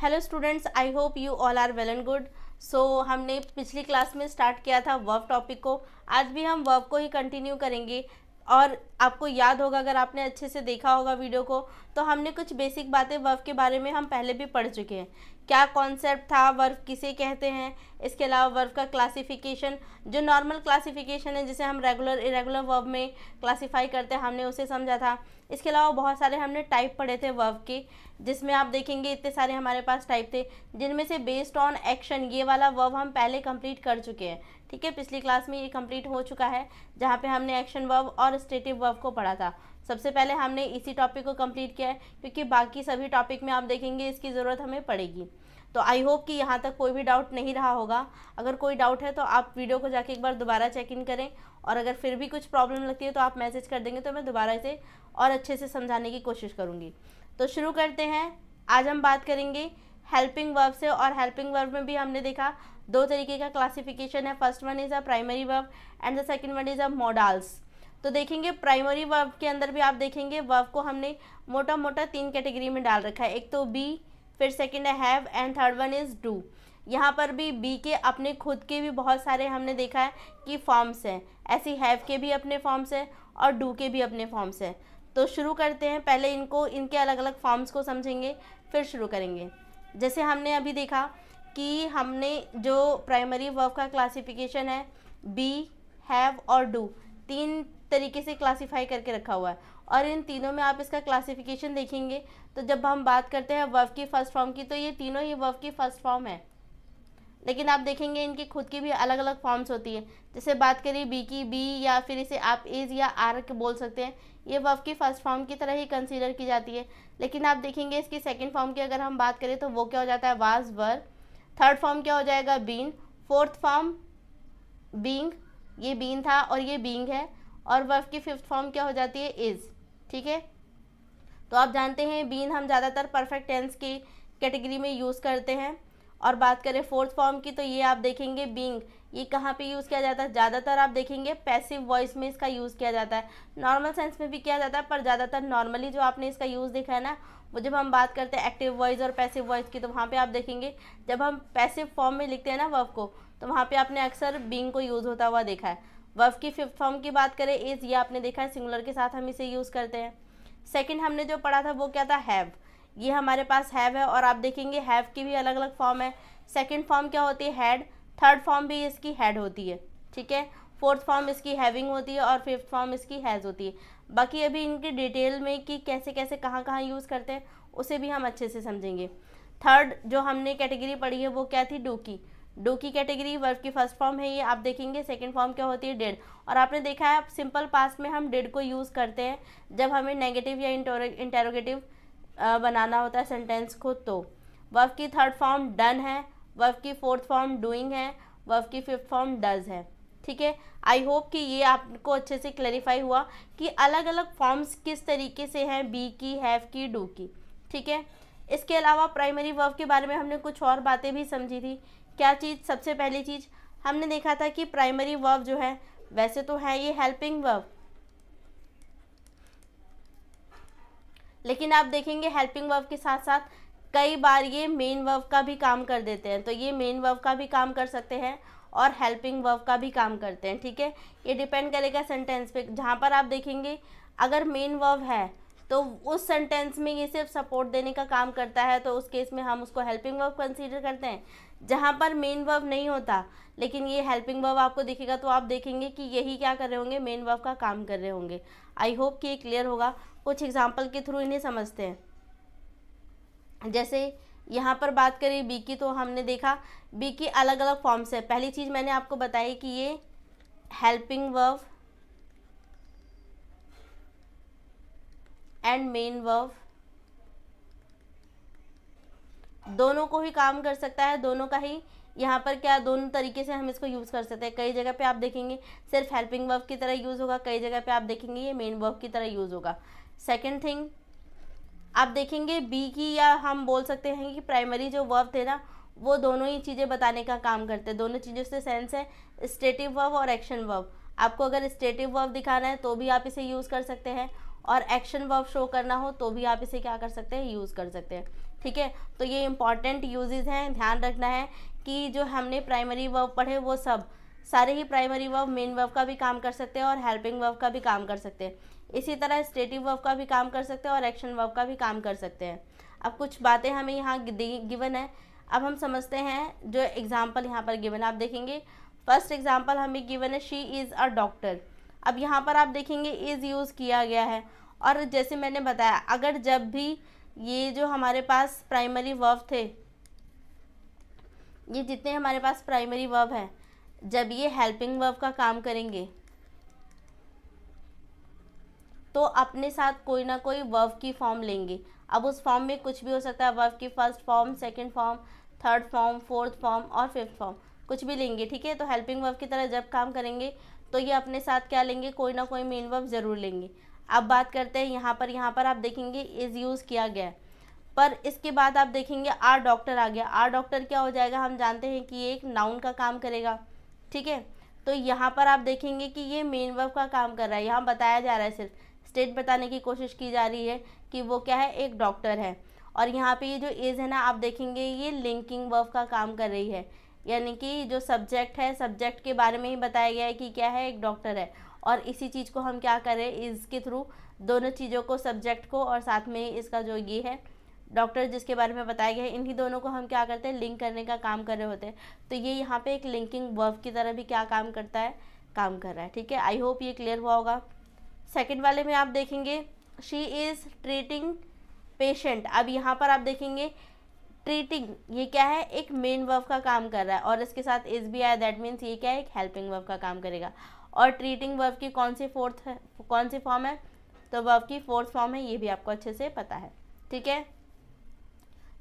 hello students I hope you all are well and good so हमने पिछली class में start किया था वर्ब टॉपिक को आज भी हम वर्ब को ही कंटिन्यू करेंगे और आपको याद होगा अगर आपने अच्छे से देखा होगा वीडियो को तो हमने कुछ बेसिक बातें वर्फ के बारे में हम पहले भी पढ़ चुके हैं क्या कॉन्सेप्ट था वर्फ किसे कहते हैं इसके अलावा वर्फ का क्लासिफिकेशन जो नॉर्मल क्लासिफिकेशन है जिसे हम रेगुलर इरेगुलर वर्व में क्लासिफाई करते हैं हमने उसे समझा था इसके अलावा बहुत सारे हमने टाइप पढ़े थे वर्व के जिसमें आप देखेंगे इतने सारे हमारे पास टाइप थे जिनमें से बेस्ड ऑन एक्शन ये वाला वर्व हम पहले कंप्लीट कर चुके हैं ठीक है पिछली क्लास में ये कंप्लीट हो चुका है जहाँ पे हमने एक्शन वर्ब और स्टेटिव वर्ब को पढ़ा था सबसे पहले हमने इसी टॉपिक को कंप्लीट किया है क्योंकि बाकी सभी टॉपिक में आप देखेंगे इसकी ज़रूरत हमें पड़ेगी तो आई होप कि यहाँ तक कोई भी डाउट नहीं रहा होगा अगर कोई डाउट है तो आप वीडियो को जाके एक बार दोबारा चेक इन करें और अगर फिर भी कुछ प्रॉब्लम लगती है तो आप मैसेज कर देंगे तो मैं दोबारा इसे और अच्छे से समझाने की कोशिश करूँगी तो शुरू करते हैं आज हम बात करेंगे हेल्पिंग वर्ब से और हेल्पिंग वर्ब में भी हमने देखा दो तरीके का क्लासिफिकेशन है first one is a primary verb and the second one is a models तो देखेंगे प्राइमरी वर्ब के अंदर भी आप देखेंगे वर्ब को हमने मोटा मोटा तीन कैटेगरी में डाल रखा है एक तो बी फिर सेकेंड है have and third one is do यहाँ पर भी बी के अपने खुद के भी बहुत सारे हमने देखा है कि फॉर्म्स हैं ऐसी हैव के भी अपने फॉर्म्स हैं और डू के भी अपने फॉर्म्स हैं तो शुरू करते हैं पहले इनको इनके अलग अलग फॉर्म्स को समझेंगे फिर शुरू करेंगे जैसे हमने अभी देखा कि हमने जो प्राइमरी वर्ब का क्लासिफिकेशन है बी हैव और डू तीन तरीके से क्लासीफाई करके रखा हुआ है और इन तीनों में आप इसका क्लासिफिकेशन देखेंगे तो जब हम बात करते हैं वर्ब की फर्स्ट फॉर्म की तो ये तीनों ही वर्ब की फर्स्ट फॉर्म है लेकिन आप देखेंगे इनकी खुद की भी अलग अलग फॉर्म्स होती है जैसे बात करिए बी की बी या फिर इसे आप इज या आर के बोल सकते हैं ये वर्ब की फर्स्ट फॉर्म की तरह ही कंसीडर की जाती है लेकिन आप देखेंगे इसकी सेकेंड फॉर्म की अगर हम बात करें तो वो क्या हो जाता है वाज वर थर्ड फॉर्म क्या हो जाएगा बीन फोर्थ फॉर्म बींग ये बीन था और ये बींग है और वर्फ की फिफ्थ फॉर्म क्या हो जाती है इज़ ठीक है तो आप जानते हैं बीन हम ज़्यादातर परफेक्ट टेंस की कैटेगरी में यूज़ करते हैं और बात करें फोर्थ फॉर्म की तो ये आप देखेंगे बींग ये कहाँ पे यूज़ किया जाता है ज़्यादातर आप देखेंगे पैसिव वॉइस में इसका यूज़ किया जाता है नॉर्मल सेंस में भी किया जाता है पर ज़्यादातर नॉर्मली जो आपने इसका यूज़ देखा है ना जब हम बात करते हैं एक्टिव वॉइस और पैसिव वॉइस की तो वहाँ पे आप देखेंगे जब हम पैसिव फॉर्म में लिखते हैं ना वर्फ को तो वहाँ पे आपने अक्सर बींग को यूज़ होता हुआ देखा है वर्फ की फिफ्थ फॉर्म की बात करें इज़ ये आपने देखा है सिंगुलर के साथ हम इसे यूज़ करते हैं सेकेंड हमने जो पढ़ा था वो क्या था हैव ये हमारे पास हैव है और आप देखेंगे हैव की भी अलग अलग फॉर्म है सेकेंड फॉर्म क्या होती है हैड थर्ड फॉर्म भी इसकी हैड होती है ठीक है फोर्थ फॉर्म इसकी हैविंग होती है और फिफ्थ फॉर्म इसकी हैज़ होती है बाकी अभी इनकी डिटेल में कि कैसे कैसे कहाँ कहाँ यूज़ करते हैं उसे भी हम अच्छे से समझेंगे थर्ड जो हमने कैटेगरी पढ़ी है वो क्या थी डोकी डोकी कैटेगरी वर्ब की फर्स्ट फॉर्म है ये आप देखेंगे सेकंड फॉर्म क्या होती है डेड और आपने देखा है सिंपल पास्ट में हम डेड को यूज़ करते हैं जब हमें नेगेटिव या इंटेरोगेटिव बनाना होता है सेंटेंस को तो वर्ब की थर्ड फॉर्म डन है वर्ब की फोर्थ फॉर्म डूइंग है वर्ब की फिफ्थ फॉर्म डज है ठीक है आई होप कि ये आपको अच्छे से क्लैरिफाई हुआ कि अलग अलग फॉर्म्स किस तरीके से हैं बी की हैव की डू की ठीक है इसके अलावा प्राइमरी वर्ब के बारे में हमने कुछ और बातें भी समझी थी क्या चीज़ सबसे पहली चीज़ हमने देखा था कि प्राइमरी वर्ब जो है वैसे तो है ये हेल्पिंग वर्ब लेकिन आप देखेंगे हेल्पिंग वर्ब के साथ साथ कई बार ये मेन वर्ब का भी काम कर देते हैं तो ये मेन वर्ब का भी काम कर सकते हैं और हेल्पिंग वर्ब का भी काम करते हैं ठीक है ये डिपेंड करेगा सेंटेंस पे जहाँ पर आप देखेंगे अगर मेन वर्ब है तो उस सेंटेंस में ये सिर्फ सपोर्ट देने का काम करता है तो उस केस में हम उसको हेल्पिंग वर्ब कंसीडर करते हैं जहाँ पर मेन वर्ब नहीं होता लेकिन ये हेल्पिंग वर्ब आपको दिखेगा तो आप देखेंगे कि यही क्या कर रहे होंगे मेन वर्ब का काम कर रहे होंगे आई होप कि ये क्लियर होगा कुछ एग्जाम्पल के थ्रू इन्हें समझते हैं जैसे यहाँ पर बात करें बी की तो हमने देखा बी की अलग अलग फॉर्म्स है पहली चीज़ मैंने आपको बताई कि ये helping verb and main verb दोनों को ही काम कर सकता है दोनों का ही यहाँ पर क्या दोनों तरीके से हम इसको यूज़ कर सकते हैं कई जगह पे आप देखेंगे सिर्फ हेल्पिंग वर्ब की तरह यूज़ होगा कई जगह पे आप देखेंगे ये मेन वर्ब की तरह यूज़ होगा सेकंड थिंग आप देखेंगे बी की या हम बोल सकते हैं कि प्राइमरी जो वर्ब थे ना वो दोनों ही चीज़ें बताने का काम करते हैं दोनों चीज़ों से सेंस है स्टेटिव वर्ब और एक्शन वर्ब आपको अगर स्टेटिव वर्ब दिखाना है तो भी आप इसे यूज़ कर सकते हैं और एक्शन वर्ब शो करना हो तो भी आप इसे क्या कर सकते हैं यूज़ कर सकते हैं ठीक है तो ये इंपॉर्टेंट यूजेज हैं ध्यान रखना है कि जो हमने प्राइमरी वर्ब पढ़े वो सब सारे ही प्राइमरी वर्ब मेन वर्ब का भी काम कर सकते हैं और हेल्पिंग वर्ब का भी काम कर सकते हैं इसी तरह स्टेटिव वर्ब का भी काम कर सकते हैं और एक्शन वर्ब का भी काम कर सकते हैं अब कुछ बातें हमें यहाँ गिवन है अब हम समझते हैं जो एग्ज़ाम्पल यहाँ पर गिवन है आप देखेंगे फर्स्ट एग्ज़ाम्पल हमें गिवन है शी इज़ अ डॉक्टर अब यहाँ पर आप देखेंगे इज़ यूज़ किया गया है और जैसे मैंने बताया अगर जब भी ये जो हमारे पास प्राइमरी वर्ब थे ये जितने हमारे पास प्राइमरी वर्ब हैं जब ये हेल्पिंग वर्ब का काम करेंगे तो अपने साथ कोई ना कोई वर्व की फॉर्म लेंगे अब उस फॉर्म में कुछ भी हो सकता है वर्व की first form second form third form fourth form और फिफ्थ फॉर्म कुछ भी लेंगे ठीक है तो हेल्पिंग वर्व की तरह जब काम करेंगे तो ये अपने साथ क्या लेंगे कोई ना कोई मेन वर्व ज़रूर लेंगे अब बात करते हैं यहाँ पर यहाँ पर आप देखेंगे इज़ यूज़ किया गया पर इसके बाद आप देखेंगे आर डॉक्टर आ गया आर डॉक्टर क्या हो जाएगा हम जानते हैं कि ये एक नाउन का काम करेगा ठीक है तो यहाँ पर आप देखेंगे कि ये मेन वर्ब का काम कर रहा है यहाँ बताया जा रहा है सिर्फ स्टेट बताने की कोशिश की जा रही है कि वो क्या है एक डॉक्टर है और यहाँ पे ये जो एज है ना आप देखेंगे ये लिंकिंग वर्ब का काम कर रही है यानी कि जो सब्जेक्ट है सब्जेक्ट के बारे में ही बताया गया है कि क्या है एक डॉक्टर है और इसी चीज़ को हम क्या करें इसके थ्रू दोनों चीज़ों को सब्जेक्ट को और साथ में इसका जो ये है डॉक्टर जिसके बारे में बताया गया है इन्हीं दोनों को हम क्या करते हैं लिंक करने का काम कर रहे होते हैं तो ये यहाँ पे एक लिंकिंग वर्ब की तरह भी क्या काम करता है काम कर रहा है ठीक है आई होप ये क्लियर हुआ होगा सेकेंड वाले में आप देखेंगे शी इज़ ट्रीटिंग पेशेंट अब यहाँ पर आप देखेंगे ट्रीटिंग ये क्या है एक मेन वर्ब का काम कर रहा है और इसके साथ इज भी आया दैट मीन्स ये क्या है एक हेल्पिंग वर्ब का काम करेगा और ट्रीटिंग वर्ब की कौन सी फोर्थ है कौन सी फॉर्म है तो वर्ब की फोर्थ फॉर्म है ये भी आपको अच्छे से पता है ठीक है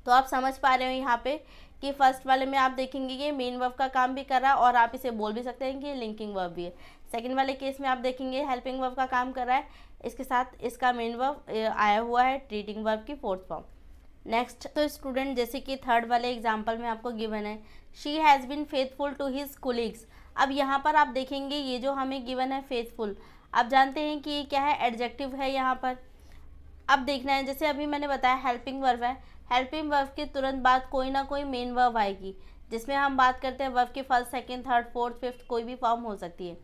तो आप समझ पा रहे हो यहाँ पे कि फर्स्ट वाले में आप देखेंगे ये मेन वर्ब का काम भी कर रहा है और आप इसे बोल भी सकते हैं कि ये लिंकिंग वर्ब भी है सेकेंड वाले केस में आप देखेंगे हेल्पिंग वर्ब का काम कर रहा है इसके साथ इसका मेन वर्ब आया हुआ है ट्रीटिंग वर्ब की फोर्थ फॉर्म नेक्स्ट तो स्टूडेंट जैसे कि थर्ड वाले एग्जाम्पल में आपको गिवन है she has been faithful to his colleagues अब यहाँ पर आप देखेंगे ये जो हमें गिवन है फेथफुल आप जानते हैं कि ये क्या है एडजेक्टिव है यहाँ पर अब देखना है जैसे अभी मैंने बताया हेल्पिंग वर्ब है हेल्पिंग वर्ब के तुरंत बाद कोई ना कोई मेन वर्ब आएगी जिसमें हम बात करते हैं वर्ब की first second third fourth fifth कोई भी फॉर्म हो सकती है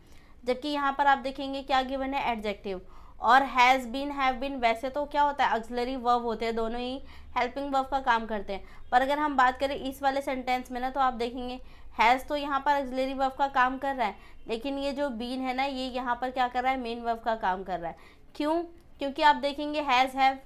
जबकि यहाँ पर आप देखेंगे क्या गिवन है एडजेक्टिव और हैज़ बीन हैव बीन वैसे तो क्या होता है अक्सलरी वर्ब होते हैं दोनों ही हेल्पिंग वर्ब का काम करते हैं पर अगर हम बात करें इस वाले सेंटेंस में ना तो आप देखेंगे हैज़ तो यहाँ पर अक्सलरी वर्ब का काम कर रहा है लेकिन ये जो बीन है ना ये यहाँ पर क्या कर रहा है मेन वर्ब का काम कर रहा है क्यों क्योंकि आप देखेंगे हैज़ हैव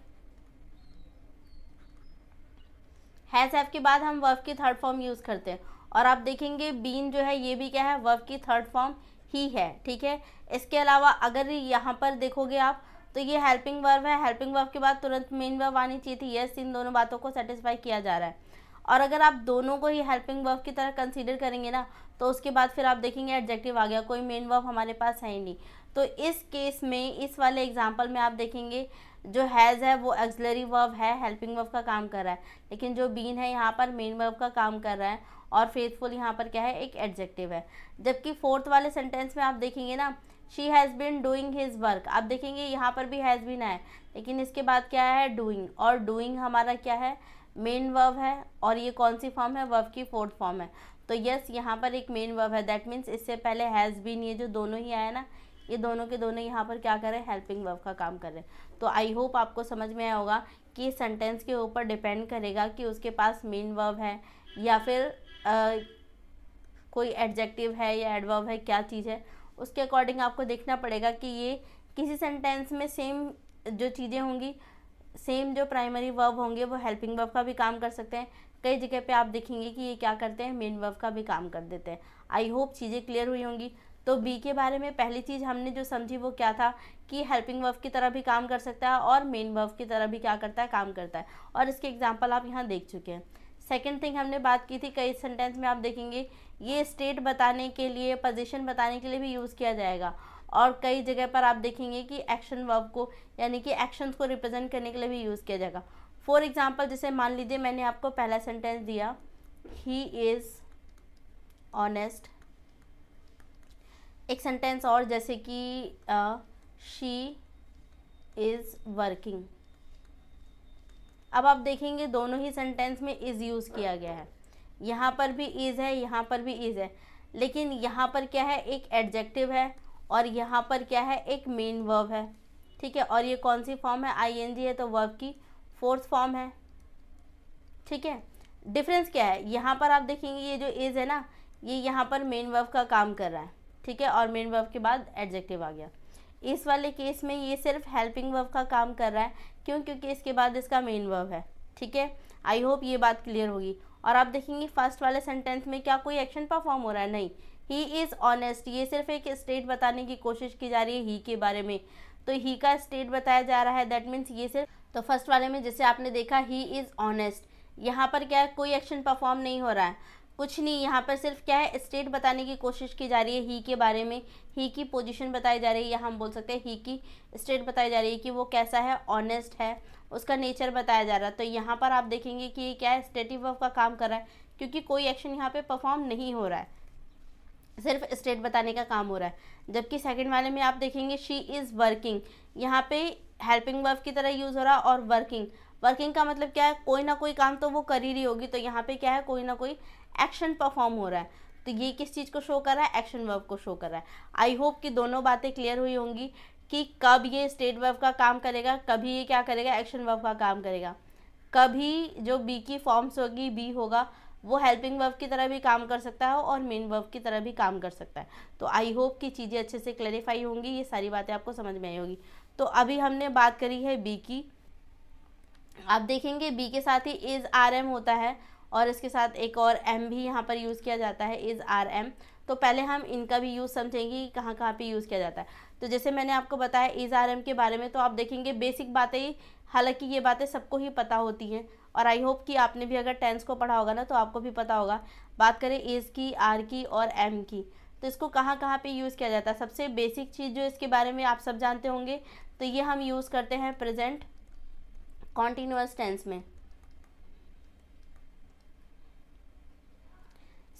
हैज़ हैव के बाद हम वर्ब की थर्ड फॉर्म यूज़ करते हैं और आप देखेंगे बीन जो है ये भी क्या है वर्ब की थर्ड फॉर्म ही है ठीक है इसके अलावा अगर यहाँ पर देखोगे आप तो ये हेल्पिंग वर्ब है हेल्पिंग वर्ब के बाद तुरंत मेन वर्ब आनी चाहिए थी यस इन दोनों बातों को सेटिस्फाई किया जा रहा है और अगर आप दोनों को ही हेल्पिंग वर्ब की तरह कंसीडर करेंगे ना तो उसके बाद फिर आप देखेंगे एडजेक्टिव आ गया कोई मेन वर्ब हमारे पास है ही नहीं तो इस केस में इस वाले एग्जाम्पल में आप देखेंगे जो हैज़ है वो एक्सलरी वर्ब है हेल्पिंग वर्ब का काम कर रहा है लेकिन जो बीन है यहाँ पर मेन वर्ब का काम कर रहा है और फेथफुल यहाँ पर क्या है एक एडजेक्टिव है जबकि फोर्थ वाले सेंटेंस में आप देखेंगे ना she has been doing his work आप देखेंगे यहाँ पर भी हैज़ बिन है लेकिन इसके बाद क्या है डूइंग और डूइंग हमारा क्या है मेन वर्ब है और ये कौन सी फॉर्म है वर्ब की फोर्थ फॉर्म है तो यस यहाँ पर एक मेन वर्ब है दैट मीन्स इससे पहले हैज़ बिन ये जो दोनों ही आया ना ये दोनों के दोनों यहाँ पर क्या करें हेल्पिंग वर्ब का काम कर रहे हैं तो आई होप आपको समझ में आया होगा कि सेंटेंस के ऊपर डिपेंड करेगा कि उसके पास मेन वर्ब है या फिर कोई एडजेक्टिव है या एडवर्ब है क्या चीज़ है उसके अकॉर्डिंग आपको देखना पड़ेगा कि ये किसी सेंटेंस में सेम जो चीज़ें होंगी सेम जो प्राइमरी वर्ब होंगे वो हेल्पिंग वर्ब का भी काम कर सकते हैं कई जगह पे आप देखेंगे कि ये क्या करते हैं मेन वर्ब का भी काम कर देते हैं आई होप चीज़ें क्लियर हुई होंगी तो बी के बारे में पहली चीज़ हमने जो समझी वो क्या था कि हेल्पिंग वर्ब की तरह भी काम कर सकता है और मेन वर्ब की तरह भी क्या करता है काम करता है और इसके एग्जाम्पल आप यहाँ देख चुके हैं सेकेंड थिंग हमने बात की थी कई सेंटेंस में आप देखेंगे ये स्टेट बताने के लिए पोजीशन बताने के लिए भी यूज़ किया जाएगा और कई जगह पर आप देखेंगे कि एक्शन वर्ब को यानी कि एक्शंस को रिप्रेजेंट करने के लिए भी यूज़ किया जाएगा फॉर एग्जाम्पल जैसे मान लीजिए मैंने आपको पहला सेंटेंस दिया ही इज़ ऑनेस्ट एक सेंटेंस और जैसे कि शी इज़ वर्किंग अब आप देखेंगे दोनों ही सेंटेंस में इज़ यूज़ किया गया है यहाँ पर भी इज़ है यहाँ पर भी इज़ है लेकिन यहाँ पर क्या है एक एडजेक्टिव है और यहाँ पर क्या है एक मेन वर्ब है ठीक है और ये कौन सी फॉर्म है आईएनजी है तो वर्ब की फोर्थ फॉर्म है ठीक है डिफरेंस क्या है यहाँ पर आप देखेंगे ये जो इज़ है ना ये यहाँ पर मेन वर्ब का काम कर रहा है ठीक है और मेन वर्ब के बाद एडजेक्टिव आ गया इस वाले केस में ये सिर्फ हेल्पिंग वर्ब का काम कर रहा है क्यों क्योंकि इसके बाद इसका मेन वर्ब है ठीक है आई होप ये बात क्लियर होगी और आप देखेंगे फर्स्ट वाले सेंटेंस में क्या कोई एक्शन परफॉर्म हो रहा है नहीं ही इज़ ऑनेस्ट ये सिर्फ एक स्टेट बताने की कोशिश की जा रही है ही के बारे में तो ही का स्टेट बताया जा रहा है दैट मीन्स ये सिर्फ तो फर्स्ट वाले में जैसे आपने देखा ही इज़ ऑनेस्ट यहाँ पर क्या कोई एक्शन परफॉर्म नहीं हो रहा है कुछ नहीं यहाँ पर सिर्फ क्या है स्टेट बताने की कोशिश की जा रही है ही के बारे में ही की पोजीशन बताई जा रही है या हम बोल सकते हैं ही की स्टेट बताई जा रही है कि वो कैसा है ऑनेस्ट है उसका नेचर बताया जा रहा है तो यहाँ पर आप देखेंगे कि क्या है स्टेटिव वर्ब का काम कर रहा है क्योंकि कोई एक्शन यहाँ पर परफॉर्म नहीं हो रहा है सिर्फ स्टेट बताने का काम हो रहा है जबकि सेकेंड वाले में आप देखेंगे शी इज़ वर्किंग यहाँ पे हेल्पिंग वर्ब की तरह यूज़ हो रहा है और वर्किंग वर्किंग का मतलब क्या है कोई ना कोई काम तो वो कर ही रही होगी तो यहाँ पे क्या है कोई ना कोई एक्शन परफॉर्म हो रहा है तो ये किस चीज़ को शो कर रहा है एक्शन वर्ब को शो कर रहा है आई होप कि दोनों बातें क्लियर हुई होंगी कि कब ये स्टेट वर्ब का काम करेगा कभी ये क्या करेगा एक्शन वर्ब का काम करेगा कभी जो बी की फॉर्म्स होगी बी होगा वो हेल्पिंग वर्ब की तरह भी काम कर सकता है और मेन वर्ब की तरह भी काम कर सकता है तो आई होप कि चीज़ें अच्छे से क्लैरिफाई होंगी ये सारी बातें आपको समझ में आई होगी तो अभी हमने बात करी है बी की आप देखेंगे बी के साथ ही इज़ आर एम होता है और इसके साथ एक और एम भी यहाँ पर यूज़ किया जाता है इज़ आर एम तो पहले हम इनका भी यूज़ समझेंगे कहाँ कहाँ पे यूज़ किया जाता है तो जैसे मैंने आपको बताया इज़ आर एम के बारे में तो आप देखेंगे बेसिक बातें हालांकि ये बातें सबको ही पता होती हैं और आई होप कि आपने भी अगर टेंस को पढ़ा होगा ना तो आपको भी पता होगा बात करें इज़ की आर की और एम की तो इसको कहाँ कहाँ पे यूज़ किया जाता है सबसे बेसिक चीज़ जो इसके बारे में आप सब जानते होंगे तो ये हम यूज़ करते हैं प्रेजेंट कॉन्टिन्यूस टेंस में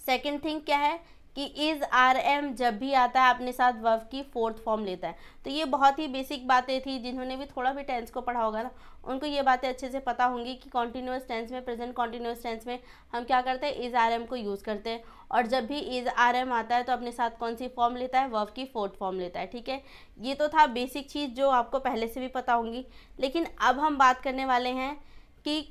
सेकेंड थिंग क्या है कि इज़ आर एम जब भी आता है अपने साथ वर्व की फोर्थ फॉर्म लेता है तो ये बहुत ही बेसिक बातें थी जिन्होंने भी थोड़ा भी टेंस को पढ़ा होगा ना उनको ये बातें अच्छे से पता होंगी कि कॉन्टीन्यूस टेंस में प्रेजेंट कॉन्टीन्यूस टेंस में हम क्या करते हैं इज़ आर एम को यूज़ करते हैं और जब भी इज़ आर एम आता है तो अपने साथ कौन सी फॉर्म लेता है वर्व की फोर्थ फॉर्म लेता है ठीक है ये तो था बेसिक चीज़ जो आपको पहले से भी पता होंगी लेकिन अब हम बात करने वाले हैं कि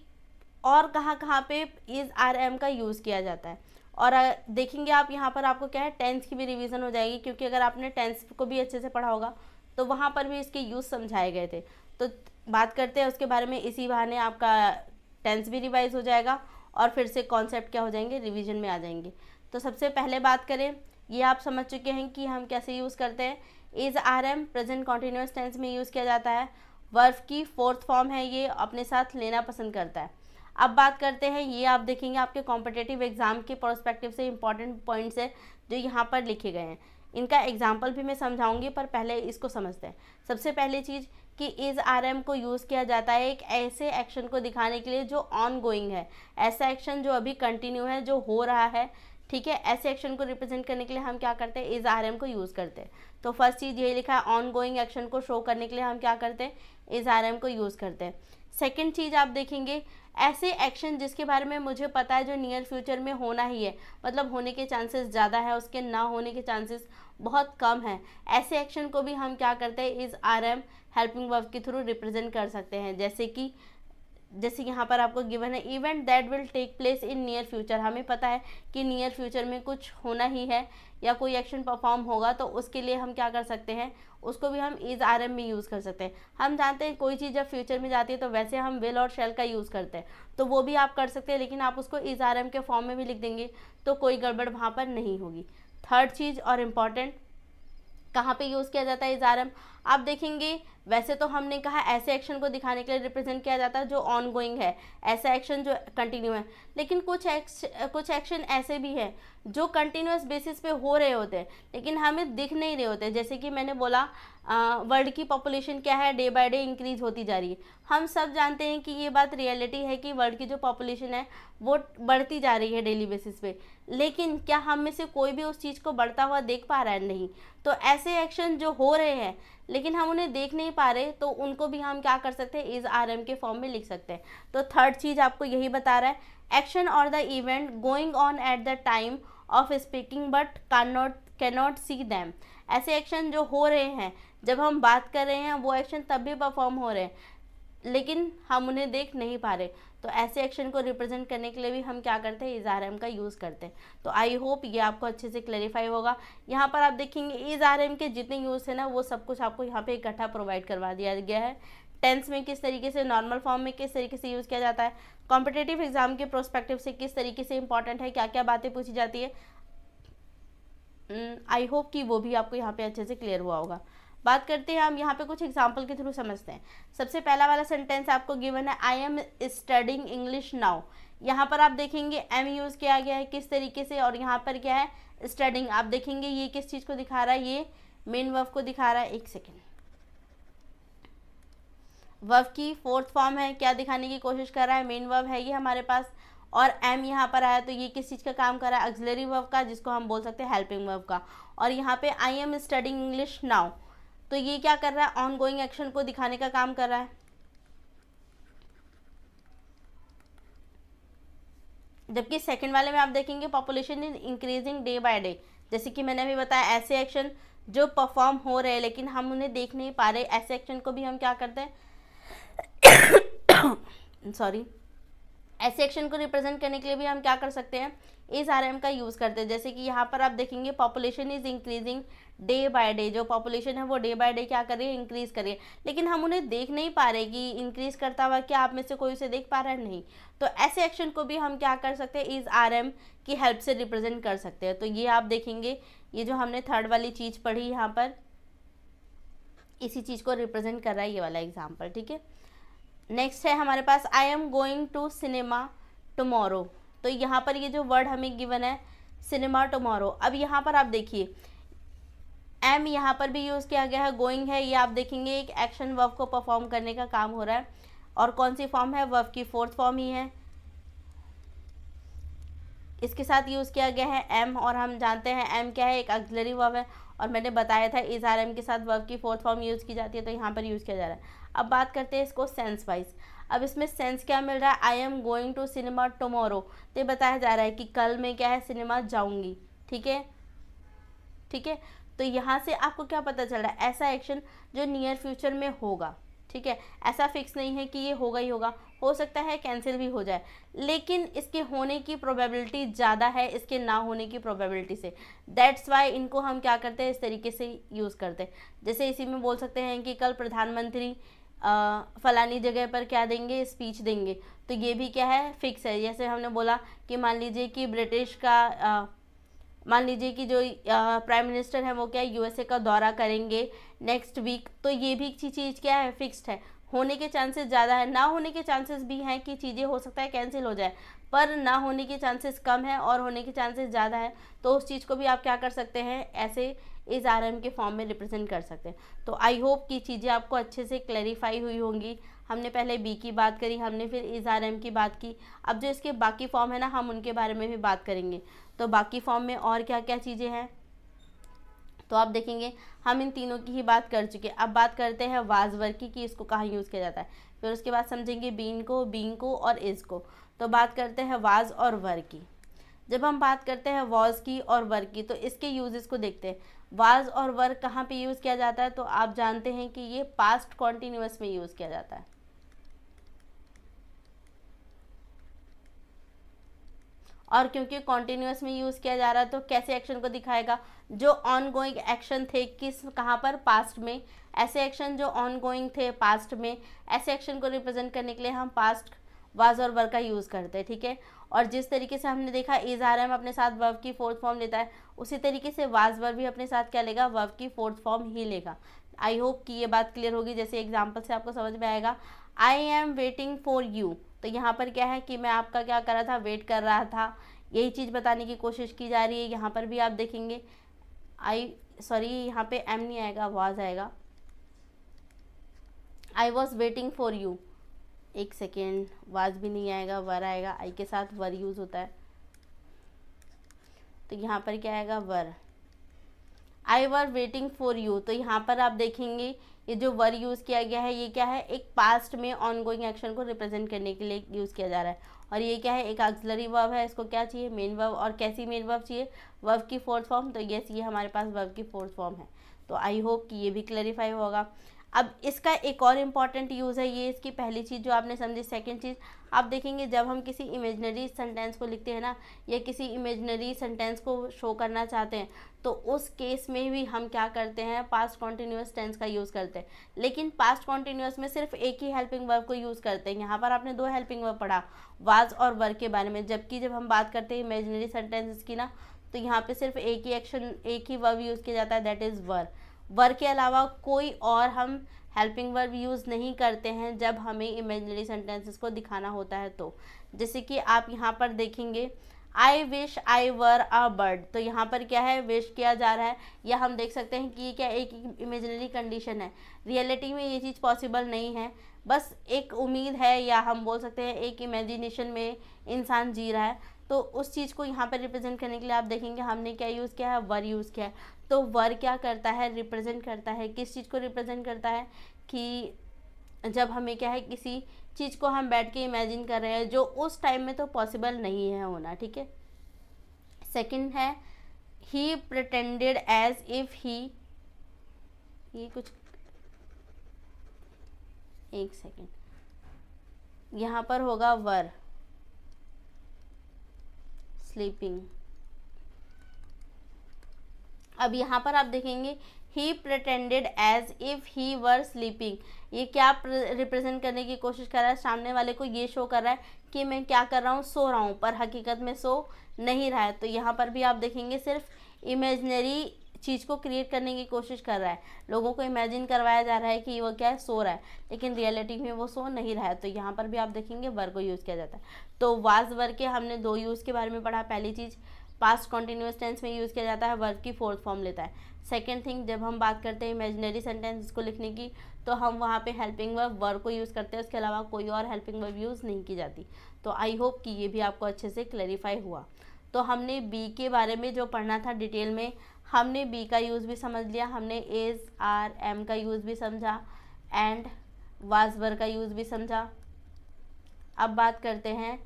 और कहाँ कहाँ पर इज़ आर एम का यूज़ किया जाता है और देखेंगे आप यहाँ पर आपको क्या है टेंथ की भी रिवीजन हो जाएगी क्योंकि अगर आपने टेंथ को भी अच्छे से पढ़ा होगा तो वहाँ पर भी इसके यूज़ समझाए गए थे तो बात करते हैं उसके बारे में इसी बहाने आपका टेंस भी रिवाइज हो जाएगा और फिर से कॉन्सेप्ट क्या हो जाएंगे रिवीजन में आ जाएंगे तो सबसे पहले बात करें ये आप समझ चुके हैं कि हम कैसे यूज़ करते हैं is are am present continuous tense में यूज़ किया जाता है वर्फ की फोर्थ फॉर्म है ये अपने साथ लेना पसंद करता है अब बात करते हैं ये आप देखेंगे आपके कॉम्पिटेटिव एग्ज़ाम के प्रोस्पेक्टिव से इंपॉर्टेंट पॉइंट्स हैं जो यहाँ पर लिखे गए हैं इनका एग्जाम्पल भी मैं समझाऊंगी पर पहले इसको समझते हैं सबसे पहली चीज़ कि इज़ आर एम को यूज़ किया जाता है एक ऐसे एक्शन को दिखाने के लिए जो ऑन गोइंग है ऐसा एक्शन जो अभी कंटिन्यू है जो हो रहा है ठीक है ऐसे एक्शन को रिप्रेजेंट करने के लिए हम क्या करते हैं इज़ आर एम को यूज़ करते हैं तो फर्स्ट चीज़ ये लिखा है ऑन गोइंग एक्शन को शो करने के लिए हम क्या करते हैं इज़ आर एम को यूज़ करते हैं सेकेंड चीज़ आप देखेंगे ऐसे एक्शन जिसके बारे में मुझे पता है जो नियर फ्यूचर में होना ही है मतलब होने के चांसेस ज़्यादा है उसके ना होने के चांसेस बहुत कम है ऐसे एक्शन को भी हम क्या करते हैं is are am helping verb के थ्रू रिप्रेजेंट कर सकते हैं जैसे कि जैसे यहाँ पर आपको गिवन है event that will take place in near future हमें पता है कि नियर फ्यूचर में कुछ होना ही है या कोई एक्शन परफॉर्म होगा तो उसके लिए हम क्या कर सकते हैं उसको भी हम इज़ आर एम में यूज़ कर सकते हैं हम जानते हैं कोई चीज़ जब फ्यूचर में जाती है तो वैसे हम विल और शेल का यूज़ करते हैं तो वो भी आप कर सकते हैं लेकिन आप उसको इज़ आर एम के फॉर्म में भी लिख देंगे तो कोई गड़बड़ वहाँ पर नहीं होगी थर्ड चीज़ और इम्पॉर्टेंट कहाँ पे यूज़ किया जाता है इज़ारम आप देखेंगे वैसे तो हमने कहा ऐसे एक्शन को दिखाने के लिए रिप्रेजेंट किया जाता है जो ऑन गोइंग है ऐसा एक्शन जो कंटिन्यू है लेकिन कुछ एक्श कुछ एक्शन ऐसे भी हैं जो कंटिन्यूस बेसिस पे हो रहे होते हैं लेकिन हमें दिख नहीं रहे होते जैसे कि मैंने बोला वर्ल्ड की पॉपुलेशन क्या है डे बाय डे इंक्रीज होती जा रही है हम सब जानते हैं कि ये बात रियलिटी है कि वर्ल्ड की जो पॉपुलेशन है वो बढ़ती जा रही है डेली बेसिस पे लेकिन क्या हम में से कोई भी उस चीज़ को बढ़ता हुआ देख पा रहा है नहीं तो ऐसे एक्शन जो हो रहे हैं लेकिन हम उन्हें देख नहीं पा रहे तो उनको भी हम क्या कर सकते हैं इज़ आर एम के फॉर्म में लिख सकते हैं तो थर्ड चीज़ आपको यही बता रहा है एक्शन और the event going on at the time of speaking but can not can not see them ऐसे एक्शन जो हो रहे हैं जब हम बात कर रहे हैं वो एक्शन तब भी परफॉर्म हो रहे हैं लेकिन हम उन्हें देख नहीं पा रहे तो ऐसे एक्शन को रिप्रेजेंट करने के लिए भी हम क्या करते हैं इज़ार e एम का यूज़ करते हैं तो आई होप ये आपको अच्छे से क्लैरिफाई होगा यहाँ पर आप देखेंगे आर e एम के जितने यूज़ है ना वो सब कुछ आपको यहाँ पर इकट्ठा प्रोवाइड करवा दिया गया है टेंस में किस तरीके से नॉर्मल फॉर्म में किस तरीके से यूज़ किया जाता है कॉम्पिटेटिव एग्जाम के प्रोस्पेक्टिव से किस तरीके से इंपॉर्टेंट है क्या क्या बातें पूछी जाती है आई होप कि वो भी आपको यहाँ पे अच्छे से क्लियर हुआ होगा बात करते हैं हम यहाँ पे कुछ एग्जाम्पल के थ्रू समझते हैं सबसे पहला वाला सेंटेंस आपको गिवन है I am studying English now यहाँ पर आप देखेंगे एम यूज़ किया गया है किस तरीके से और यहाँ पर क्या है स्टडिंग आप देखेंगे ये किस चीज़ को दिखा रहा है ये मेन वर्व को दिखा रहा है एक सेकेंड वर्व की फोर्थ फॉर्म है क्या दिखाने की कोशिश कर रहा है मेन वर्व है ये हमारे पास और एम यहाँ पर आया तो ये किस चीज़ का काम कर रहा है अक्सलरी वर्व का जिसको हम बोल सकते हैं हेल्पिंग वर्व का और यहाँ पे I am studying English now तो ये क्या कर रहा है ऑन गोइंग एक्शन को दिखाने का काम कर रहा है जबकि सेकंड वाले में आप देखेंगे population is increasing day by day जैसे कि मैंने अभी बताया ऐसे एक्शन जो परफॉर्म हो रहे हैं लेकिन हम उन्हें देख नहीं पा रहे ऐसे एक्शन को भी हम क्या करते हैं सॉरी ऐसे एक्शन को रिप्रेजेंट करने के लिए भी हम क्या कर सकते हैं इस आर का यूज़ करते हैं जैसे कि यहाँ पर आप देखेंगे population is increasing day by day जो पॉपुलेशन है वो डे बाय डे क्या कर रही है इंक्रीज़ कर रही है लेकिन हम उन्हें देख नहीं पा रहे कि इंक्रीज़ करता हुआ क्या आप में से कोई उसे देख पा रहा है नहीं तो ऐसे एक्शन को भी हम क्या कर सकते हैं इस आर एम की हेल्प से रिप्रेजेंट कर सकते हैं तो ये आप देखेंगे ये जो हमने थर्ड वाली चीज़ पढ़ी यहाँ पर इसी चीज़ को रिप्रेजेंट कर रहा है ये वाला एग्जाम्पल ठीक है नेक्स्ट है हमारे पास I am going to cinema tomorrow तो यहाँ पर ये जो वर्ड हमें गिवन है सिनेमा टमोरो अब यहाँ पर आप देखिए एम यहाँ पर भी यूज़ किया गया है गोइंग है ये आप देखेंगे एक एक्शन वर्व को परफॉर्म करने का काम हो रहा है और कौन सी फॉर्म है वर्व की फोर्थ फॉर्म ही है इसके साथ यूज़ किया गया है एम और हम जानते हैं एम क्या है एक अक्जलरी वर्ब है और मैंने बताया था आर एम के साथ वर्ब की फोर्थ फॉर्म यूज़ की जाती है तो यहाँ पर यूज़ किया जा रहा है अब बात करते हैं इसको सेंस वाइज अब इसमें सेंस क्या मिल रहा है I am going to cinema tomorrow बताया जा रहा है कि कल मैं क्या है सिनेमा जाऊँगी ठीक है ठीक है तो यहाँ से आपको क्या पता चल रहा है ऐसा एक्शन जो नियर फ्यूचर में होगा ठीक है ऐसा फिक्स नहीं है कि ये होगा ही होगा हो सकता है कैंसिल भी हो जाए लेकिन इसके होने की प्रोबेबिलिटी ज़्यादा है इसके ना होने की प्रोबेबिलिटी से दैट्स वाई इनको हम क्या करते हैं इस तरीके से यूज़ करते हैं जैसे इसी में बोल सकते हैं कि कल प्रधानमंत्री फलानी जगह पर क्या देंगे स्पीच देंगे तो ये भी क्या है फिक्स है जैसे हमने बोला कि मान लीजिए कि ब्रिटिश का आ, मान लीजिए कि जो प्राइम मिनिस्टर हैं वो क्या यूएसए का दौरा करेंगे नेक्स्ट वीक तो ये भी चीज़ क्या है फिक्स्ड है होने के चांसेस ज़्यादा है ना होने के चांसेस भी हैं कि चीज़ें हो सकता है कैंसिल हो जाए पर ना होने के चांसेस कम है और होने के चांसेस ज़्यादा है तो उस चीज़ को भी आप क्या कर सकते हैं ऐसे इस आर के फॉर्म में रिप्रेजेंट कर सकते हैं तो आई होप कि चीज़ें आपको अच्छे से क्लैरिफाई हुई होंगी हमने पहले बी की बात करी हमने फिर इज आर एम की बात की अब जो इसके बाकी फॉर्म है ना हम उनके बारे में भी बात करेंगे तो बाकी फॉर्म में और क्या क्या चीज़ें हैं तो आप देखेंगे हम इन तीनों की ही बात कर चुके अब बात करते हैं वाजवर्की की इसको कहाँ यूज़ किया जाता है फिर उसके बाद समझेंगे बीन को बीन को और इज़ को तो बात करते हैं वाज और वर की जब हम बात करते हैं वॉज की और वर की तो इसके यूजेस को देखते हैं वाज और वर कहाँ पे यूज़ किया जाता है तो आप जानते हैं कि ये पास्ट कॉन्टीन्यूस में यूज़ किया जाता है और क्योंकि कॉन्टिन्यूस में यूज़ किया जा रहा है तो कैसे एक्शन को दिखाएगा जो ऑन गोइंग एक्शन थे किस कहाँ पर पास्ट में ऐसे एक्शन जो ऑन गोइंग थे पास्ट में ऐसे एक्शन को रिप्रेजेंट करने के लिए हम पास्ट वाज और वर का यूज़ करते हैं ठीक है और जिस तरीके से हमने देखा आर एम अपने साथ वर्व की फोर्थ फॉर्म लेता है उसी तरीके से वाज वर भी अपने साथ क्या लेगा वर्व की फोर्थ फॉर्म ही लेगा आई होप कि ये बात क्लियर होगी जैसे एग्जाम्पल से आपको समझ में आएगा I am waiting for you तो यहाँ पर क्या है कि मैं आपका क्या कर रहा था वेट कर रहा था यही चीज़ बताने की कोशिश की जा रही है यहाँ पर भी आप देखेंगे आई सॉरी यहाँ पे एम नहीं आएगा आवाज़ आएगा I was waiting for you एक सेकेंड वाज भी नहीं आएगा वर आएगा आई के साथ वर यूज़ होता है तो यहाँ पर क्या आएगा were I were waiting for you तो यहाँ पर आप देखेंगे ये जो वर यूज़ किया गया है ये क्या है एक पास्ट में ऑनगोइंग एक्शन को रिप्रेजेंट करने के लिए यूज़ किया जा रहा है और ये क्या है एक ऑक्सिलरी वर्ब है इसको क्या चाहिए मेन वर्ब और कैसी मेन वर्ब चाहिए वर्ब की फोर्थ फॉर्म तो यस ये हमारे पास वर्ब की फोर्थ फॉर्म है तो आई होप कि ये भी क्लैरिफाई होगा अब इसका एक और इम्पॉर्टेंट यूज़ है ये इसकी पहली चीज़ जो आपने समझी सेकंड चीज़ आप देखेंगे जब हम किसी इमेजनरी सेंटेंस को लिखते हैं ना या किसी इमेजनरी सेंटेंस को शो करना चाहते हैं तो उस केस में भी हम क्या करते हैं पास्ट कॉन्टीन्यूस टेंस का यूज़ करते हैं लेकिन पास्ट कॉन्टीन्यूस में सिर्फ एक ही हेल्पिंग वर्ब को यूज़ करते हैं यहाँ पर आपने दो हेल्पिंग वर्ब पढ़ा वाज और वर्क के बारे में जबकि जब हम बात करते हैं इमेजनरी सेंटेंसेस की ना तो यहाँ पे सिर्फ एक ही एक्शन एक ही वर्ब यूज़ किया जाता है दैट इज़ वर्क वर्क के अलावा कोई और हम हेल्पिंग वर्ब यूज़ नहीं करते हैं जब हमें इमेजनरी सेंटेंसेस को दिखाना होता है तो जैसे कि आप यहाँ पर देखेंगे I wish I were a bird तो यहाँ पर क्या है विश किया जा रहा है या हम देख सकते हैं कि क्या एक इमेजनरी कंडीशन है रियलिटी में ये चीज़ पॉसिबल नहीं है बस एक उम्मीद है या हम बोल सकते हैं एक इमेजिनेशन में इंसान जी रहा है तो उस चीज़ को यहाँ पर रिप्रेजेंट करने के लिए आप देखेंगे हमने क्या यूज़ किया है वर यूज़ किया है तो वर क्या करता है रिप्रेजेंट करता है किस चीज़ को रिप्रेजेंट करता है कि जब हमें क्या है किसी चीज़ को हम बैठ के इमेजिन कर रहे हैं जो उस टाइम में तो पॉसिबल नहीं है होना ठीक है सेकंड है he pretended as if he ये कुछ एक सेकंड यहाँ पर होगा वर स्लीपिंग अब यहाँ पर आप देखेंगे he pretended as if he were sleeping ये क्या रिप्रेजेंट करने की कोशिश कर रहा है सामने वाले को ये शो कर रहा है कि मैं क्या कर रहा हूँ सो रहा हूँ पर हकीकत में सो नहीं रहा है तो यहाँ पर भी आप देखेंगे सिर्फ इमेजनरी चीज़ को क्रिएट करने की कोशिश कर रहा है लोगों को इमेजिन करवाया जा रहा है कि वो क्या है सो रहा है लेकिन रियलिटी में वो सो नहीं रहा है तो यहाँ पर भी आप देखेंगे वर को यूज़ किया जाता है तो वाज वर के हमने दो यूज़ के बारे में पढ़ा पहली चीज़ पास्ट कॉन्टीन्यूस टेंस में यूज़ किया जाता है वर्क की फोर्थ फॉर्म लेता है सेकेंड थिंग जब हम बात करते हैं इमेजनरी सेंटेंस को लिखने की तो हम वहाँ पे हेल्पिंग वर्ब वर्ब को यूज़ करते हैं उसके अलावा कोई और हेल्पिंग वर्ब यूज़ नहीं की जाती तो आई होप कि ये भी आपको अच्छे से क्लैरिफाई हुआ तो हमने बी के बारे में जो पढ़ना था डिटेल में हमने बी का यूज़ भी समझ लिया हमने एज आर एम का यूज़ भी समझा एंड वाजबर का यूज़ भी समझा अब बात करते हैं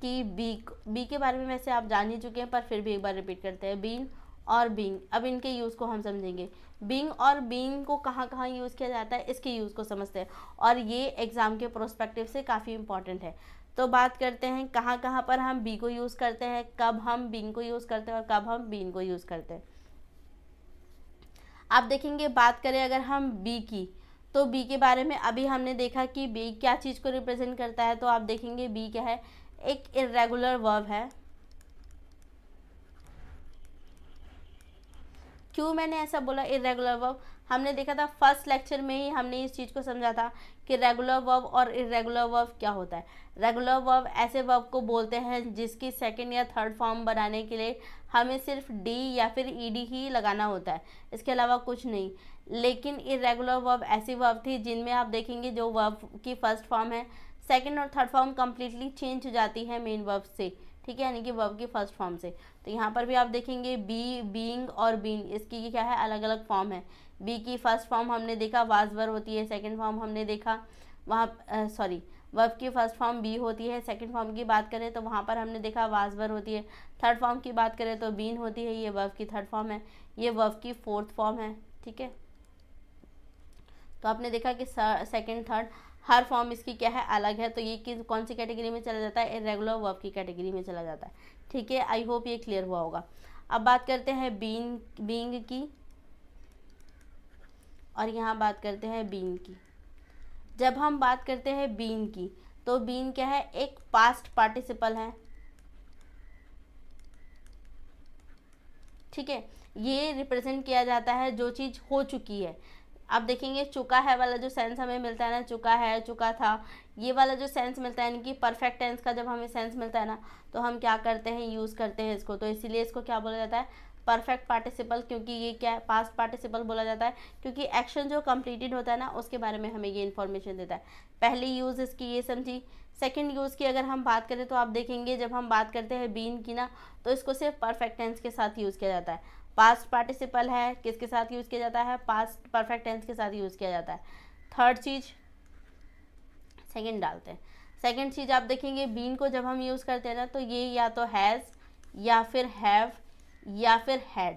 कि बी बी के बारे में वैसे आप जान ही चुके हैं पर फिर भी एक बार रिपीट करते हैं बीन और बींग अब इनके यूज़ को हम समझेंगे बींग और बींग को कहाँ कहाँ यूज़ किया जाता है इसके यूज़ को समझते हैं और ये एग्ज़ाम के प्रोस्पेक्टिव से काफ़ी इंपॉर्टेंट है तो बात करते हैं कहाँ कहाँ पर हम बी को यूज़ करते हैं कब हम बीन को यूज़ करते हैं और कब हम बीन को यूज़ करते हैं आप देखेंगे बात करें अगर हम बी की तो बी के बारे में अभी हमने देखा कि बी क्या चीज़ को रिप्रेजेंट करता है तो आप देखेंगे बी क्या है एक इरेगुलर वर्ब है क्यों मैंने ऐसा बोला इरेगुलर वर्ब हमने देखा था फर्स्ट लेक्चर में ही हमने इस चीज़ को समझा था कि रेगुलर वर्ब और इरेगुलर वर्ब क्या होता है रेगुलर वर्ब ऐसे वर्ब को बोलते हैं जिसकी सेकेंड या थर्ड फॉर्म बनाने के लिए हमें सिर्फ डी या फिर ई e डी ही लगाना होता है इसके अलावा कुछ नहीं लेकिन इरेगुलर वर्ब ऐसी वर्ब थी जिनमें आप देखेंगे जो वर्ब की फर्स्ट फॉर्म है सेकेंड और थर्ड फॉर्म कम्प्लीटली चेंज हो जाती है मेन वर्ब से ठीक है यानी कि वर्ब की फर्स्ट फॉर्म से तो यहाँ पर भी आप देखेंगे बी बींग और बीन इसकी क्या है अलग अलग फॉर्म है बी की फर्स्ट फॉर्म हमने देखा वाज होती है सेकंड फॉर्म हमने देखा वहाँ सॉरी वर्ब की फर्स्ट फॉर्म बी होती है सेकंड फॉर्म की बात करें तो वहाँ पर हमने देखा वाज होती है थर्ड फॉर्म की बात करें तो बीन होती है ये वर्ब की थर्ड फॉर्म है ये वर्ब की फोर्थ फॉर्म है ठीक है तो आपने देखा कि सेकेंड थर्ड हर फॉर्म इसकी क्या है अलग है तो ये किस कौन सी कैटेगरी में चला जाता है इरेगुलर वर्ब की कैटेगरी में चला जाता है ठीक है आई होप ये क्लियर हुआ होगा अब बात करते हैं बींग बींग की और यहाँ बात करते हैं बीन की जब हम बात करते हैं बीन की तो बीन क्या है एक पास्ट पार्टिसिपल है ठीक है ये रिप्रेजेंट किया जाता है जो चीज़ हो चुकी है आप देखेंगे चुका है वाला जो सेंस हमें मिलता है ना चुका है चुका था ये वाला जो सेंस मिलता है यानी कि परफेक्ट टेंस का जब हमें सेंस मिलता है ना तो हम क्या करते हैं यूज़ करते हैं इसको तो इसीलिए इसको क्या बोला जाता है परफेक्ट पार्टिसिपल क्योंकि ये क्या है पास्ट पार्टिसिपल बोला जाता है क्योंकि एक्शन जो कम्प्लीटेड होता है ना उसके बारे में हमें ये इन्फॉर्मेशन देता है पहली यूज़ इसकी ये समझी सेकेंड यूज़ की अगर हम बात करें तो आप देखेंगे जब हम बात करते हैं बीन की ना तो इसको सिर्फ परफेक्ट टेंस के साथ यूज़ किया जाता है पास्ट पार्टिसिपल है किसके साथ यूज़ किया जाता है पास्ट परफेक्ट टेंस के साथ यूज़ किया जाता है थर्ड चीज़ सेकेंड डालते हैं सेकेंड चीज़ आप देखेंगे बीन को जब हम यूज़ करते हैं ना तो ये या तो हैज़ या फिर हैव या फिर हेड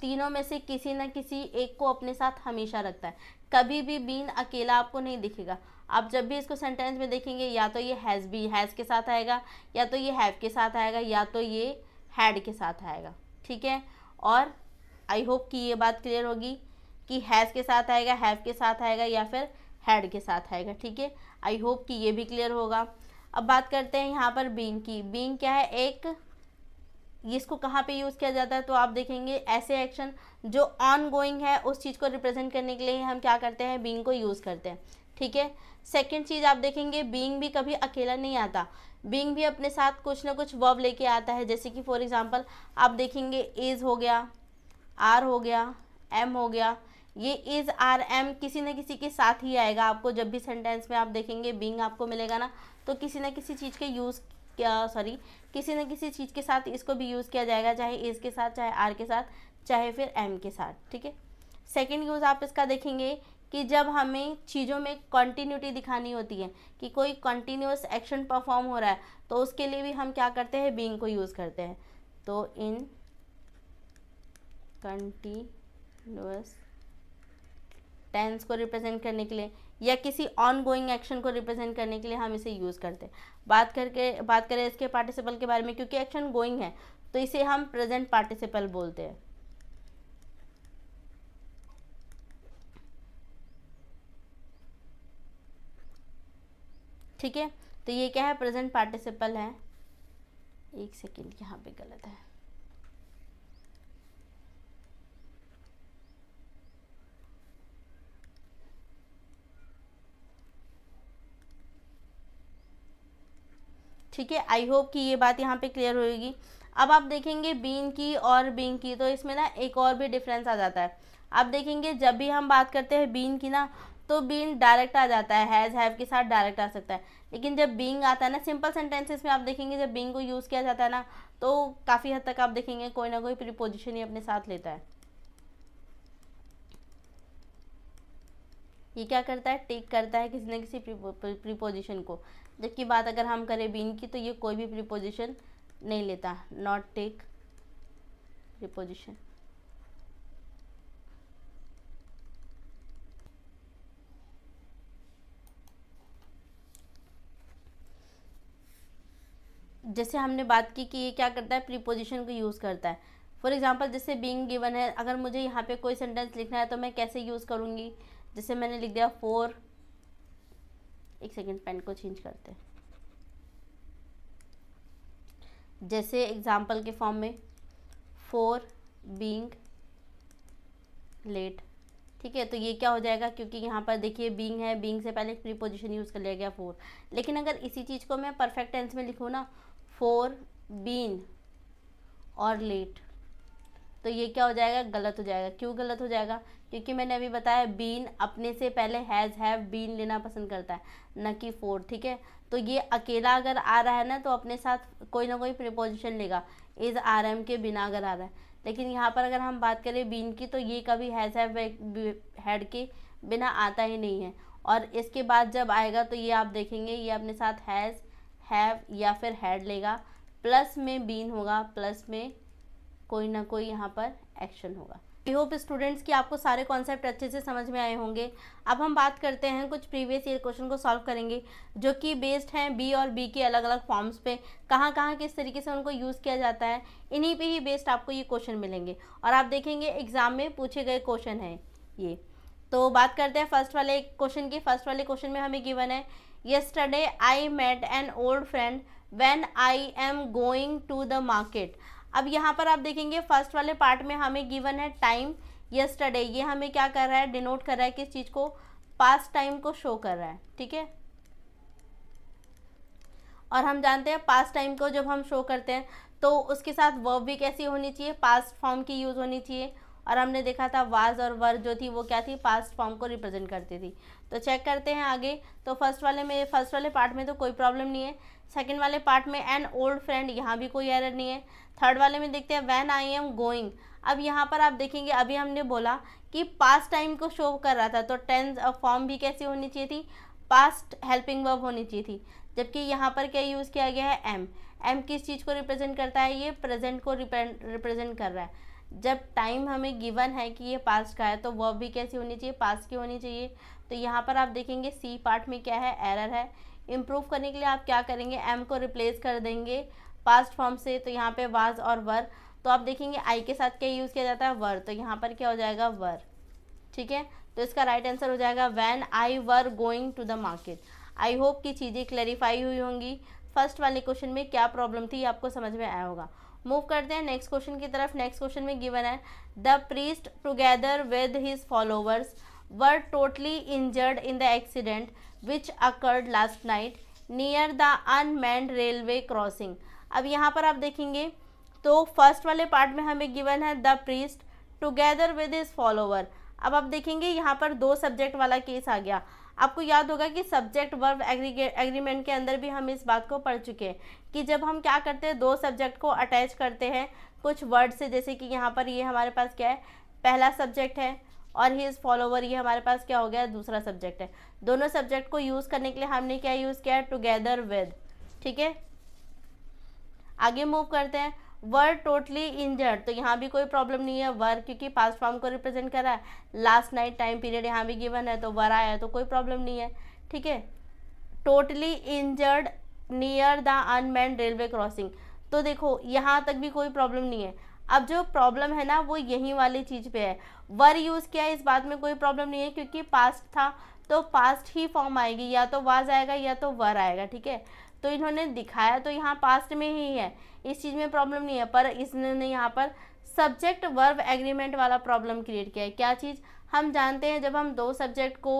तीनों में से किसी ना किसी एक को अपने साथ हमेशा रखता है कभी भी बीन अकेला आपको नहीं दिखेगा आप जब भी इसको सेंटेंस में देखेंगे या तो ये हैज़ बी हैज़ के साथ आएगा या तो ये हैव के साथ आएगा या तो ये हैड के साथ आएगा ठीक है और आई होप कि ये बात क्लियर होगी कि हैज़ के साथ आएगा हैव के साथ आएगा या फिर हैड के साथ आएगा ठीक है आई होप कि ये भी क्लियर होगा अब बात करते हैं यहाँ पर बींग की बींग क्या है एक इसको कहाँ पे यूज़ किया जाता है तो आप देखेंगे ऐसे एक्शन जो ऑन गोइंग है उस चीज़ को रिप्रेजेंट करने के लिए हम क्या करते हैं बींग को यूज़ करते हैं ठीक है सेकेंड चीज़ आप देखेंगे बींग भी कभी अकेला नहीं आता बींग भी अपने साथ कुछ ना कुछ वर्ब लेके आता है जैसे कि फॉर एग्ज़ाम्पल आप देखेंगे इज़ हो गया आर हो गया एम हो गया ये इज़ आर एम किसी न किसी के साथ ही आएगा आपको जब भी सेंटेंस में आप देखेंगे बींग आपको मिलेगा ना तो किसी न किसी चीज़ के यूज़ सॉरी किसी न किसी चीज़ के साथ इसको भी यूज़ किया जाएगा चाहे एस के साथ चाहे आर के साथ चाहे फिर एम के साथ ठीक है सेकेंड यूज़ आप इसका देखेंगे कि जब हमें चीज़ों में कंटिन्यूटी दिखानी होती है कि कोई कंटिन्यूस एक्शन परफॉर्म हो रहा है तो उसके लिए भी हम क्या करते हैं बींग को यूज़ करते हैं तो इन कंटिन्यूस टेंस को रिप्रेजेंट करने के लिए या किसी ऑन गोइंग एक्शन को रिप्रेजेंट करने के लिए हम इसे यूज़ करते हैं बात करके बात करें इसके पार्टिसिपल के बारे में क्योंकि एक्शन गोइंग है तो इसे हम प्रेजेंट पार्टिसिपल बोलते हैं ठीक है तो ये क्या है प्रेजेंट पार्टिसिपल है एक सेकेंड यहाँ पे गलत है ठीक है आई होप कि ये बात यहाँ पे क्लियर होगी अब आप देखेंगे बीन की और बीन की तो इसमें ना एक और भी डिफरेंस आ जाता है आप देखेंगे जब भी हम बात करते हैं बीन की ना तो बीन डायरेक्ट आ जाता है हैज़ हैव के साथ डायरेक्ट आ सकता है लेकिन जब बींग आता है ना सिंपल सेंटेंसेस में आप देखेंगे जब बींग को यूज़ किया जाता है ना तो काफ़ी हद तक आप देखेंगे कोई ना कोई प्रीपोजिशन ही अपने साथ लेता है ये क्या करता है टेक करता है किसी न किसी प्रीपोजिशन को जबकि बात अगर हम करें बीन की तो ये कोई भी प्रीपोजिशन नहीं लेता नॉट टेक प्रीपोजिशन जैसे हमने बात की कि ये क्या करता है प्रीपोजिशन को यूज़ करता है फॉर एग्ज़ाम्पल जैसे बींग गिवन है अगर मुझे यहाँ पे कोई सेंटेंस लिखना है तो मैं कैसे यूज़ करूँगी जैसे मैंने लिख दिया फोर एक सेकेंड पेन को चेंज करते हैं जैसे एग्जाम्पल के फॉर्म में फोर बींग लेट ठीक है तो ये क्या हो जाएगा क्योंकि यहाँ पर देखिए बींग है बींग से पहले प्री पोजिशन यूज़ कर लिया गया फोर लेकिन अगर इसी चीज़ को मैं परफेक्ट टेंस में लिखूँ ना फोर बीन और लेट तो ये क्या हो जाएगा गलत हो जाएगा क्यों गलत हो जाएगा क्योंकि मैंने अभी बताया बीन अपने से पहले हैज़ हैव बीन लेना पसंद करता है न कि फोर ठीक है तो ये अकेला अगर आ रहा है ना तो अपने साथ कोई ना कोई प्रिपोजिशन लेगा इज़ आर एम के बिना अगर आ रहा है लेकिन यहाँ पर अगर हम बात करें बीन की तो ये कभी हैज़ हैव हैड के बिना आता ही नहीं है और इसके बाद जब आएगा तो ये आप देखेंगे ये अपने साथ हैज़ हैव या फिर हैड लेगा प्लस में बीन होगा प्लस में कोई ना कोई यहाँ पर एक्शन होगा आई होप स्टूडेंट्स कि आपको सारे कॉन्सेप्ट अच्छे से समझ में आए होंगे अब हम बात करते हैं कुछ प्रीवियस ईयर क्वेश्चन को सॉल्व करेंगे जो कि बेस्ड हैं बी और बी के अलग अलग फॉर्म्स पे कहाँ कहाँ किस तरीके से उनको यूज़ किया जाता है इन्हीं पे ही बेस्ड आपको ये क्वेश्चन मिलेंगे और आप देखेंगे एग्ज़ाम में पूछे गए क्वेश्चन हैं ये तो बात करते हैं फर्स्ट वाले क्वेश्चन की फर्स्ट वाले क्वेश्चन में हमें गिवन है yesterday I met an old friend when I am going to the market अब यहाँ पर आप देखेंगे फर्स्ट वाले पार्ट में हमें गिवन है टाइम यस्टरडे ये हमें क्या कर रहा है डिनोट कर रहा है किस चीज़ को पास्ट टाइम को शो कर रहा है ठीक है और हम जानते हैं पास्ट टाइम को जब हम शो करते हैं तो उसके साथ वर्ब भी कैसी होनी चाहिए पास्ट फॉर्म की यूज़ होनी चाहिए और हमने देखा था वाज और वर जो थी वो क्या थी पास्ट फॉर्म को रिप्रेजेंट करती थी तो चेक करते हैं आगे तो फर्स्ट वाले में फर्स्ट वाले पार्ट में तो कोई प्रॉब्लम नहीं है सेकेंड वाले पार्ट में एन ओल्ड फ्रेंड यहाँ भी कोई एरर नहीं है थर्ड वाले में देखते हैं वैन आई एम गोइंग अब यहाँ पर आप देखेंगे अभी हमने बोला कि पास्ट टाइम को शो कर रहा था तो टेंस फॉर्म भी कैसी होनी चाहिए थी पास्ट हेल्पिंग वर्ब होनी चाहिए थी जबकि यहाँ पर क्या यूज़ किया गया है एम एम किस चीज़ को रिप्रेजेंट करता है ये प्रेजेंट को रिप्रेजेंट कर रहा है जब टाइम हमें गिवन है कि ये पास्ट का है तो वर्ब भी कैसी होनी चाहिए पास्ट की होनी चाहिए तो यहाँ पर आप देखेंगे सी पार्ट में क्या है एरर है इम्प्रूव करने के लिए आप क्या करेंगे एम को रिप्लेस कर देंगे पास्ट फॉर्म से तो यहाँ पे वाज और वर तो आप देखेंगे आई के साथ क्या यूज़ किया जाता है वर तो यहाँ पर क्या हो जाएगा वर ठीक है तो इसका राइट आंसर हो जाएगा when I were going to the market I hope कि चीज़ें क्लैरिफाई हुई होंगी फर्स्ट वाले क्वेश्चन में क्या प्रॉब्लम थी आपको समझ में आया होगा मूव करते हैं नेक्स्ट क्वेश्चन की तरफ नेक्स्ट क्वेश्चन में गिवन है the priest together with his followers were totally injured in the accident which occurred last night near the unmanned railway crossing अब यहाँ पर आप देखेंगे तो फर्स्ट वाले पार्ट में हमें गिवन है the priest together with his follower अब आप देखेंगे यहाँ पर दो सब्जेक्ट वाला केस आ गया आपको याद होगा कि सब्जेक्ट वर्ब एग्रीमेंट के अंदर भी हम इस बात को पढ़ चुके हैं कि जब हम क्या करते हैं दो सब्जेक्ट को अटैच करते हैं कुछ वर्ड से जैसे कि यहाँ पर ये यह हमारे पास क्या है पहला सब्जेक्ट है और हिज फॉलोवर ये हमारे पास क्या हो गया दूसरा सब्जेक्ट है दोनों सब्जेक्ट को यूज़ करने के लिए हमने क्या यूज़ किया है टुगेदर विद ठीक है आगे मूव करते हैं वर टोटली इंजर्ड तो यहाँ भी कोई प्रॉब्लम नहीं है वर क्योंकि पास्ट फॉर्म को रिप्रेजेंट कर रहा है लास्ट नाइट टाइम पीरियड यहाँ भी गिवन है तो वर आया है तो कोई प्रॉब्लम नहीं है ठीक है totally injured near the unmanned railway crossing तो देखो यहाँ तक भी कोई प्रॉब्लम नहीं है अब जो प्रॉब्लम है ना वो यहीं वाली चीज़ पे है वर यूज़ किया इस बात में कोई प्रॉब्लम नहीं है क्योंकि पास्ट था तो पास्ट ही फॉर्म आएगी या तो वाज आएगा या तो वर आएगा ठीक है तो इन्होंने दिखाया तो यहाँ पास्ट में ही है इस चीज़ में प्रॉब्लम नहीं है पर इसने यहाँ पर सब्जेक्ट वर्ब एग्रीमेंट वाला प्रॉब्लम क्रिएट किया है क्या चीज़ हम जानते हैं जब हम दो सब्जेक्ट को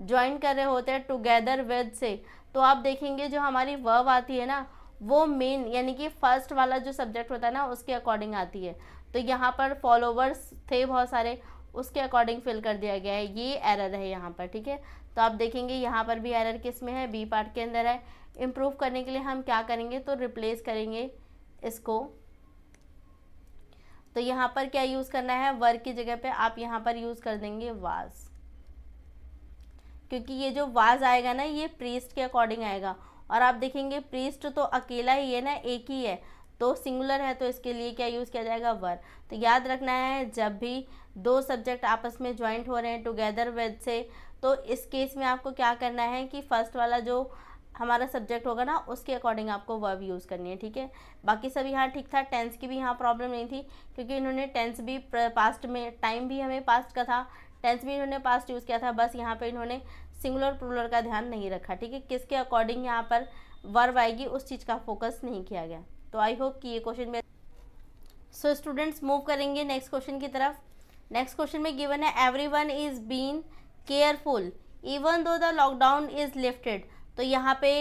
ज्वाइन कर रहे होते हैं टुगेदर विद से तो आप देखेंगे जो हमारी वर्ब आती है ना वो मेन यानी कि फर्स्ट वाला जो सब्जेक्ट होता है ना उसके अकॉर्डिंग आती है तो यहाँ पर फॉलोवर्स थे बहुत सारे उसके अकॉर्डिंग फिल कर दिया गया है ये एरर है यहाँ पर ठीक है तो आप देखेंगे यहाँ पर भी एरर किस में है बी पार्ट के अंदर है इम्प्रूव करने के लिए हम क्या करेंगे तो रिप्लेस करेंगे इसको तो यहाँ पर क्या यूज़ करना है वर्क की जगह पे आप यहाँ पर यूज़ कर देंगे वाज क्योंकि ये जो वाज आएगा ना ये प्रीस्ट के अकॉर्डिंग आएगा और आप देखेंगे प्रीस्ट तो अकेला ही है ना एक ही है तो सिंगुलर है तो इसके लिए क्या यूज़ किया जाएगा वर तो याद रखना है जब भी दो सब्जेक्ट आपस में ज्वाइंट हो रहे हैं टुगेदर विद से तो इस केस में आपको क्या करना है कि फर्स्ट वाला जो हमारा सब्जेक्ट होगा ना उसके अकॉर्डिंग आपको वर्ब यूज़ करनी है ठीक है बाकी सब यहाँ ठीक था टेंस की भी यहाँ प्रॉब्लम नहीं थी क्योंकि इन्होंने टेंस भी पास्ट में टाइम भी हमें पास्ट का था टेंस भी इन्होंने पास्ट यूज़ किया था बस यहाँ पे इन्होंने सिंगुलर प्रोलर का ध्यान नहीं रखा ठीक है किसके अकॉर्डिंग यहाँ पर वर्ब आएगी उस चीज़ का फोकस नहीं किया गया तो आई होप कि ये क्वेश्चन में सो स्टूडेंट्स मूव करेंगे नेक्स्ट क्वेश्चन की तरफ नेक्स्ट क्वेश्चन में गिवन है every one is been careful even though the lockdown is lifted तो यहाँ पे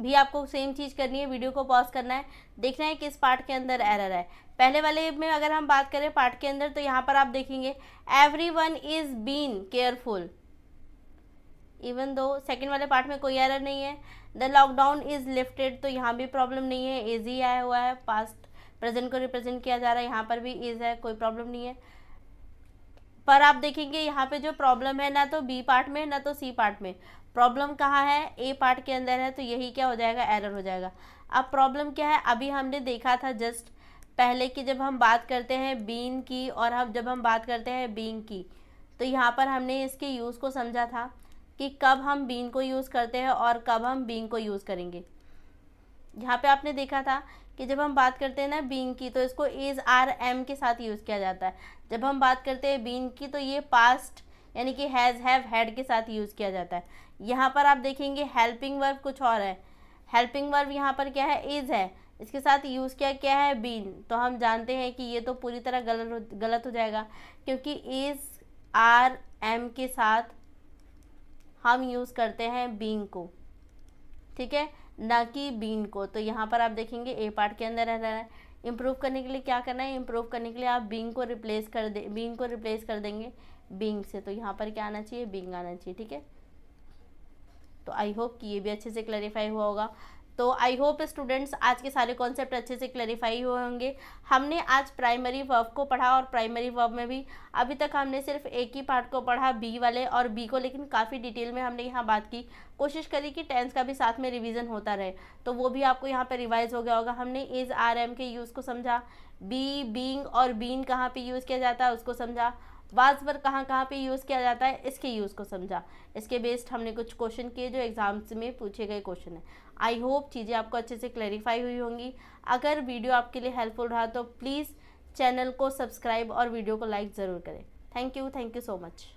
भी आपको सेम चीज़ करनी है वीडियो को पॉज करना है देखना है किस पार्ट के अंदर एरर है पहले वाले में अगर हम बात करें पार्ट के अंदर तो यहाँ पर आप देखेंगे every one is been careful even though second वाले पार्ट में कोई एरर नहीं है द लॉकडाउन इज़ लिफ्टेड तो यहाँ भी प्रॉब्लम नहीं है इजी आया हुआ है पास्ट प्रेजेंट को रिप्रेजेंट किया जा रहा है यहाँ पर भी इज है कोई प्रॉब्लम नहीं है पर आप देखेंगे यहाँ पे जो प्रॉब्लम है ना तो बी पार्ट में ना तो सी पार्ट में प्रॉब्लम कहाँ है ए पार्ट के अंदर है तो यही क्या हो जाएगा एरर हो जाएगा अब प्रॉब्लम क्या है अभी हमने देखा था जस्ट पहले की जब हम बात करते हैं बीन की और हम जब हम बात करते हैं बींग की तो यहाँ पर हमने इसके यूज़ को समझा था कि कब हम बीन को यूज़ करते हैं और कब हम बीन को यूज़ करेंगे यहाँ पे आपने देखा था कि जब हम बात करते हैं ना बीन की तो इसको इज़ आर एम के साथ यूज़ किया जाता है जब हम बात करते हैं बीन की तो ये पास्ट यानी कि हैज़ हैव हैड के साथ यूज़ किया जाता है यहाँ पर आप देखेंगे हेल्पिंग वर्ब कुछ और है हेल्पिंग वर्ब यहाँ पर क्या है इज़ है इसके साथ यूज़ किया क्या है बीन तो हम जानते हैं कि ये तो पूरी तरह गलत गलत हो जाएगा क्योंकि इज़ आर एम के साथ हम यूज़ करते हैं बींग को ठीक है ना कि बीन को तो यहाँ पर आप देखेंगे ए पार्ट के अंदर रह रहा है इम्प्रूव करने के लिए क्या करना है इम्प्रूव करने के लिए आप बींग को रिप्लेस कर दे बींग को रिप्लेस कर देंगे बींग से तो यहाँ पर क्या आना चाहिए बींग आना चाहिए ठीक है तो आई होप कि ये भी अच्छे से क्लैरिफाई हुआ होगा तो आई होप स्टूडेंट्स आज के सारे कॉन्सेप्ट अच्छे से क्लैरिफाई हुए होंगे हमने आज प्राइमरी वर्ब को पढ़ा और प्राइमरी वर्ब में भी अभी तक हमने सिर्फ एक ही पार्ट को पढ़ा बी वाले और बी को लेकिन काफ़ी डिटेल में हमने यहाँ बात की कोशिश करी कि टेंस का भी साथ में रिविज़न होता रहे तो वो भी आपको यहाँ पर रिवाइज हो गया होगा हमने इज़ आर एम के यूज़ को समझा बी बींग और बीन कहाँ पर यूज़ किया जाता है उसको समझा वाज पर कहाँ कहाँ पे यूज़ किया जाता है इसके यूज़ को समझा इसके बेस्ड हमने कुछ क्वेश्चन किए जो एग्ज़ाम्स में पूछे गए क्वेश्चन हैं आई होप चीज़ें आपको अच्छे से क्लैरिफाई हुई होंगी अगर वीडियो आपके लिए हेल्पफुल रहा तो प्लीज़ चैनल को सब्सक्राइब और वीडियो को लाइक ज़रूर करें thank you thank you so much